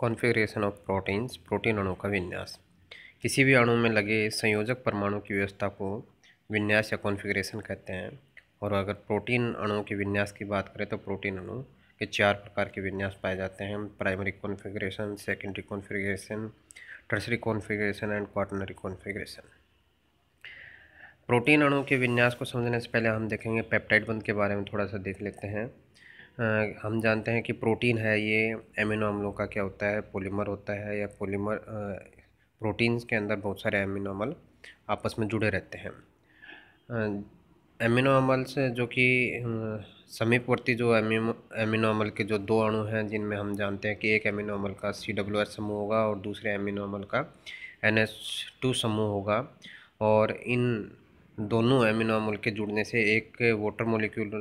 configuration of proteins protein अणु का विन्यास किसी भी अणु में लगे संयोजक परमाणु की व्यवस्था को विन्यास या कॉन्फ़िगरेशन कहते हैं और अगर प्रोटीन अणु के विन्यास की बात करें तो प्रोटीन अणु के चार प्रकार के विन्यास पाए जाते हैं primary configuration secondary configuration tertiary configuration and quaternary configuration protein अणु के विन्यास को समझने से पहले हम देखेंगे पेप्टाइड बंद के बारे में थोड़ा सा देख लेते हैं हम जानते हैं कि प्रोटीन है ये एमिनो अम्लों का क्या होता है पोलीमर होता है या पोलीमर प्रोटीन्स के अंदर बहुत सारे एमिनो अम्ल आपस में जुड़े रहते हैं एमिनो अम्ल्स जो कि समीपवर्ती जो एमिनो अम्ल के जो दो अणु हैं जिनमें हम जानते हैं कि एक एमिनो अम्ल का सी डब्ल्यू एच समूह होगा और दूसरे एमिनो अम्ल का एन एच टू समूह होगा और इन दोनों एमिनो अम्ल के जुड़ने से एक वाटर मोलिक्यूल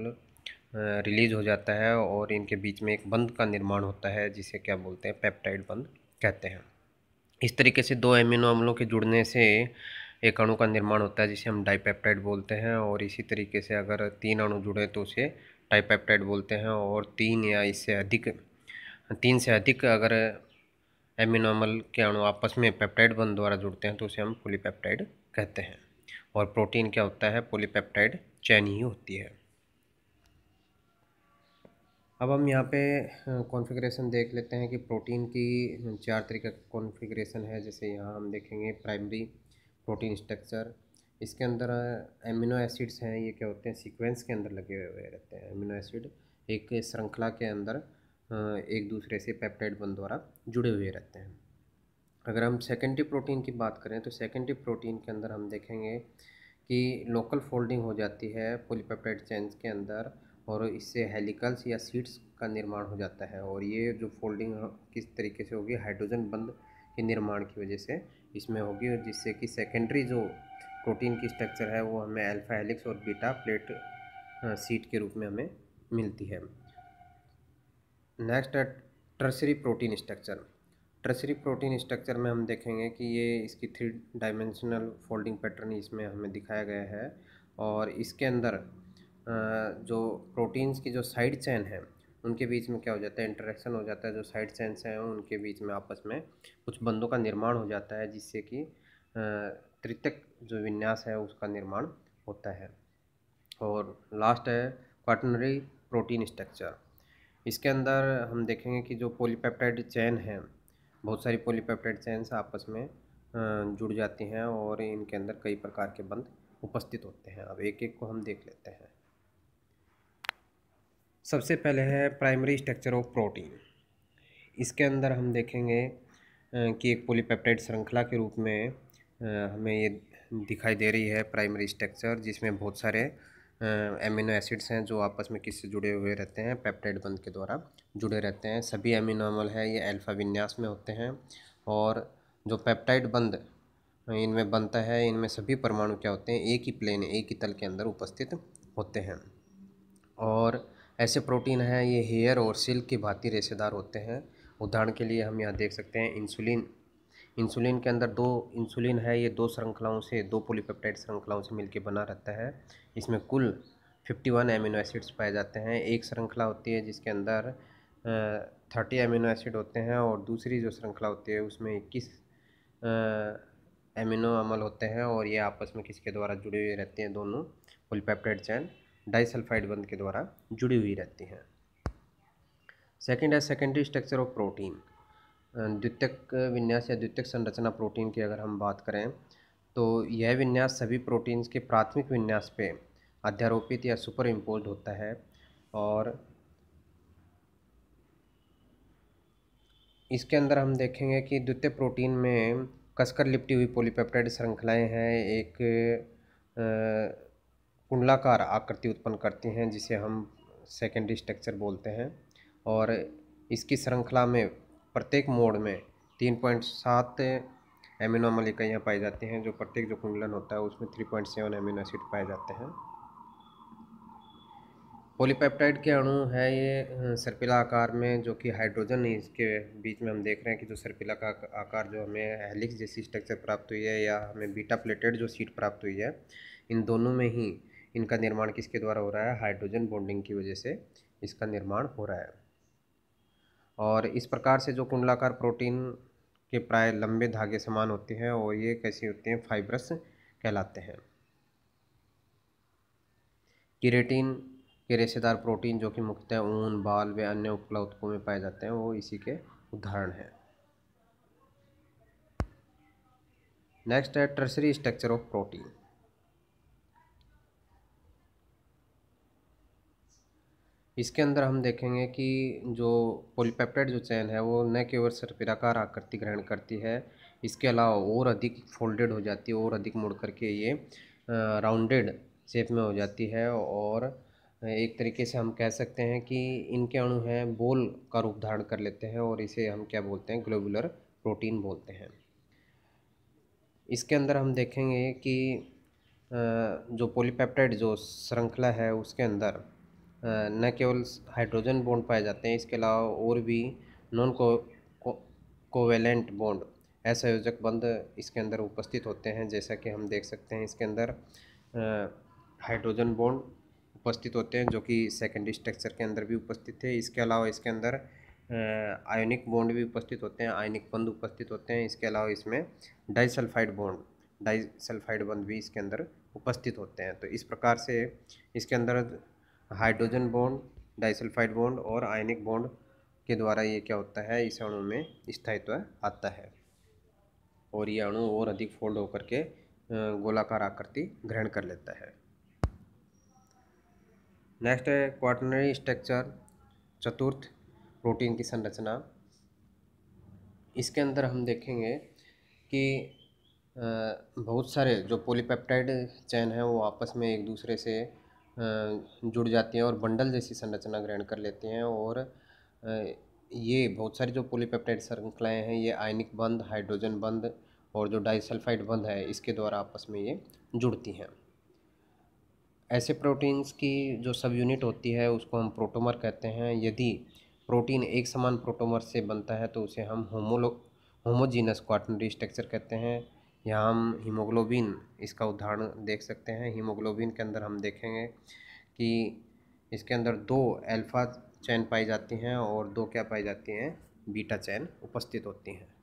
रिलीज़ हो जाता है और इनके बीच में एक बंद का निर्माण होता है जिसे क्या बोलते हैं पेप्टाइड बंद कहते हैं इस तरीके से दो एमिनो अम्लों के जुड़ने से एक अणु का निर्माण होता है जिसे हम डाइपेप्टाइड बोलते हैं और इसी तरीके से अगर तीन अणु जुड़े तो उसे टाइपेप्टाइड बोलते हैं और तीन या इससे अधिक तीन से अधिक अगर एमिनो अम्ल के अणु आपस में पेप्टाइड बंद द्वारा जुड़ते हैं तो उसे हम पोलीपेप्टाइड कहते हैं और प्रोटीन क्या होता है पोलीपेप्टाइड चैन ही होती है अब हम यहाँ पे कॉन्फ़िगरेशन देख लेते हैं कि प्रोटीन की चार तरीके का कॉन्फ़िगरेशन है जैसे यहाँ हम देखेंगे प्राइमरी प्रोटीन स्ट्रक्चर इसके अंदर एमिनो एसिड्स हैं ये क्या होते हैं सीक्वेंस के अंदर लगे हुए रहते हैं एमिनो एसिड एक श्रृंखला के अंदर एक दूसरे से पेप्टाइड बन द्वारा जुड़े हुए रहते हैं अगर हम सेकेंडरी प्रोटीन की बात करें तो सेकेंडरी प्रोटीन के अंदर हम देखेंगे कि लोकल फोल्डिंग हो जाती है पोलीपेप्टाइड चेंज के अंदर और इससे हेलिकल्स या सीट्स का निर्माण हो जाता है और ये जो फोल्डिंग किस तरीके से होगी हाइड्रोजन बंद के निर्माण की वजह से इसमें होगी जिससे कि सेकेंडरी जो प्रोटीन की स्ट्रक्चर है वो हमें अल्फा हेलिक्स और बीटा प्लेट सीट के रूप में हमें मिलती है नेक्स्ट है tertiary protein structure tertiary protein structure में हम देखेंगे कि ये इसकी थ्री डायमेंशनल फोल्डिंग पैटर्न इसमें हमें दिखाया गया है और इसके अंदर जो प्रोटीन्स की जो साइड चैन है उनके बीच में क्या हो जाता है इंटरेक्शन हो जाता है जो साइड चैनस हैं उनके बीच में आपस में कुछ बंदों का निर्माण हो जाता है जिससे कि तृतक जो विन्यास है उसका निर्माण होता है और लास्ट है क्वाटनरी प्रोटीन स्ट्रक्चर इसके अंदर हम देखेंगे कि जो पोलीपेप्टाइड चैन है बहुत सारी पोलीपेप्टाइड चैनस आपस में जुड़ जाती हैं और इनके अंदर कई प्रकार के बंद उपस्थित होते हैं अब एक एक को हम देख लेते हैं सबसे पहले है प्राइमरी स्ट्रक्चर ऑफ प्रोटीन इसके अंदर हम देखेंगे कि एक पोलीपेप्टाइड श्रृंखला के रूप में हमें ये दिखाई दे रही है प्राइमरी स्ट्रक्चर जिसमें बहुत सारे एमिनो एसिड्स हैं जो आपस में किससे जुड़े हुए रहते हैं पेप्टाइड बंद के द्वारा जुड़े रहते हैं सभी एमिनो अमल है ये अल्फा विन्यास में होते हैं और जो पेप्टाइड बंद इनमें बनता है इनमें सभी परमाणु क्या होते हैं एक ही प्लेन एक ही तल के अंदर उपस्थित होते हैं और ऐसे प्रोटीन हैं ये हेयर और सिल्क की भांति रेशेदार होते हैं उदाहरण के लिए हम यहाँ देख सकते हैं इंसुलिन इंसुलिन के अंदर दो इंसुलिन है ये दो श्रृंखलाओं से दो पोलीपेप्टाइड श्रृंखलाओं से मिलकर बना रहता है इसमें कुल फिफ्टी वन एमिनो एसिड्स पाए जाते हैं एक श्रृंखला होती है जिसके अंदर थर्टी एमिनो एसिड होते हैं और दूसरी जो श्रृंखला होती है उसमें इक्कीस एमिनो अमल होते हैं और ये आपस में किसके द्वारा जुड़े हुए रहते हैं दोनों पोलीपेप्टाइड चैन डाइसल्फाइड बंद के द्वारा जुड़ी हुई रहती हैं सेकेंड है सेकेंडरी स्ट्रक्चर ऑफ प्रोटीन द्वितीयक विन्यास या द्वितीयक संरचना प्रोटीन की अगर हम बात करें तो यह विन्यास सभी प्रोटीन्स के प्राथमिक विन्यास पे अध्यारोपित या सुपर इम्पोज होता है और इसके अंदर हम देखेंगे कि द्वितीय प्रोटीन में कसकर लिपटी हुई पॉलीपेप्टाइड श्रृंखलाएं हैं एक आ, कुंडलाकार आकृति उत्पन्न करती हैं जिसे हम सेकेंडरी स्ट्रक्चर बोलते हैं और इसकी श्रृंखला में प्रत्येक मोड़ में तीन पॉइंट सात एमिनो अम्ल इकाइयाँ पाई जाती हैं जो प्रत्येक जो कुंडलन होता है उसमें three point seven amino acid पाए जाते हैं पॉलीपेप्टाइड के अणु है ये अं, सर्पिला आकार में जो कि हाइड्रोजन इसके बीच में हम देख रहे हैं कि जो सर्पिला का आकार जो हमें हेलिक्स जैसी स्ट्रक्चर प्राप्त हुई है या हमें बीटा प्लेटेड जो सीट प्राप्त हुई है इन दोनों में ही इनका निर्माण किसके द्वारा हो रहा है हाइड्रोजन बॉन्डिंग की वजह से इसका निर्माण हो रहा है और इस प्रकार से जो कुंडलाकार प्रोटीन के प्राय लंबे धागे समान होते हैं और ये कैसे होते हैं फाइब्रस कहलाते हैं किरेटिन के रेशेदार प्रोटीन जो कि मुख्यतः ऊन बाल व अन्य उपला में पाए जाते हैं वो इसी के उदाहरण हैं नेक्स्ट है टर्सरी स्ट्रक्चर ऑफ प्रोटीन इसके अंदर हम देखेंगे कि जो पोलीपेप्टाइड जो चैन है वो न केवल सर्पिराकार आकृति ग्रहण करती है इसके अलावा और अधिक फोल्डेड हो जाती है और अधिक मुड़ करके ये राउंडेड शेप में हो जाती है और एक तरीके से हम कह सकते हैं कि इनके अणु हैं बोल का रूप धारण कर लेते हैं और इसे हम क्या बोलते हैं ग्लोबुलर प्रोटीन बोलते हैं इसके अंदर हम देखेंगे कि जो पोलिपेप्टाइड जो श्रृंखला है उसके अंदर न केवल हाइड्रोजन बॉन्ड पाए जाते हैं इसके अलावा और भी नॉन को, कोवेलेंट बॉन्ड असंयोजक बंद इसके अंदर उपस्थित होते हैं जैसा कि हम देख सकते हैं इसके अंदर हाइड्रोजन बॉन्ड उपस्थित होते हैं जो कि सेकेंडरी स्ट्रक्चर के अंदर भी उपस्थित है इसके अलावा इसके अंदर आयनिक बॉन्ड भी उपस्थित होते हैं आयनिक बंद उपस्थित होते हैं इसके अलावा इसमें डाइसल्फाइड बॉन्ड डाइसल्फाइड बंद भी इसके अंदर उपस्थित होते हैं तो इस प्रकार से इसके अंदर हाइड्रोजन बॉन्ड डाइसल्फाइड बॉन्ड और आयनिक बॉन्ड के द्वारा ये क्या होता है इस अणु में स्थायित्व आता है और ये अणु और अधिक फोल्ड होकर के गोलाकार आकृति ग्रहण कर लेता है नेक्स्ट है क्वार्टनरी स्ट्रक्चर चतुर्थ प्रोटीन की संरचना इसके अंदर हम देखेंगे कि बहुत सारे जो पोलीपेप्टाइड चैन हैं वो आपस में एक दूसरे से जुड़ जाते हैं और बंडल जैसी संरचना ग्रहण कर लेते हैं और ये बहुत सारी जो पोलीपेप्टाइड श्रृंखलाएँ हैं ये आयनिक बंद हाइड्रोजन बंद और जो डाइसल्फाइड बंद है इसके द्वारा आपस में ये जुड़ती हैं ऐसे प्रोटीन्स की जो सब यूनिट होती है उसको हम प्रोटोमर कहते हैं यदि प्रोटीन एक समान प्रोटोमर से बनता है तो उसे हम होमोलो होमोजीनस क्वाटनरी स्ट्रक्चर कहते हैं यहाँ हम हीमोग्लोबिन इसका उदाहरण देख सकते हैं हीमोग्लोबिन के अंदर हम देखेंगे कि इसके अंदर दो अल्फ़ा चैन पाई जाती हैं और दो क्या पाई जाती हैं बीटा चैन उपस्थित होती हैं